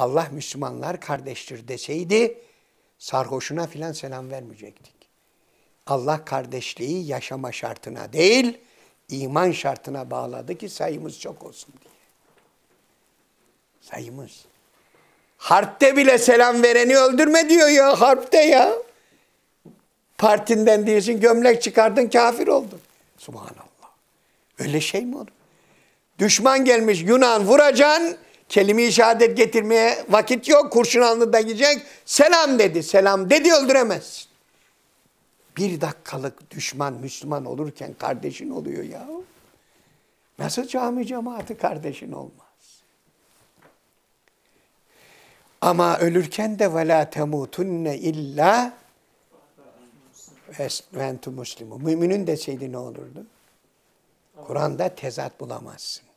Allah Müslümanlar kardeştir deseydi sarhoşuna filan selam vermeyecektik. Allah kardeşliği yaşama şartına değil, iman şartına bağladı ki sayımız çok olsun diye. Sayımız. Harpte bile selam vereni öldürme diyor ya harpte ya. Partinden diyorsun gömlek çıkardın kafir oldun. Subhanallah. Öyle şey mi olur? Düşman gelmiş Yunan vuracan. Kelime-i şehadet getirmeye vakit yok. Kurşun alnında gidecek. Selam dedi. Selam dedi öldüremez. Bir dakikalık düşman Müslüman olurken kardeşin oluyor ya. Nasıl cami cemaati kardeşin olmaz? Ama ölürken de ve la temutunne illa ve muslimu. Müminin deseydi ne olurdu? Kur'an'da tezat bulamazsın.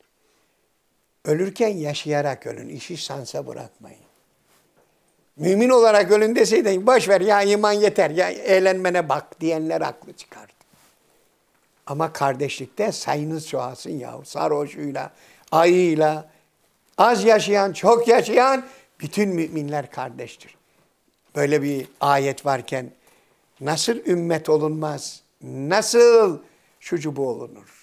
Ölürken yaşayarak ölün. İşi şansa bırakmayın. Mümin olarak ölün deseydin boş ver ya iman yeter ya eğlenmene bak diyenler aklı çıkardı. Ama kardeşlikte sayınız çoğalsın yahu sarhoşuyla, ayıyla, az yaşayan, çok yaşayan bütün müminler kardeştir. Böyle bir ayet varken nasıl ümmet olunmaz, nasıl şu bu olunur?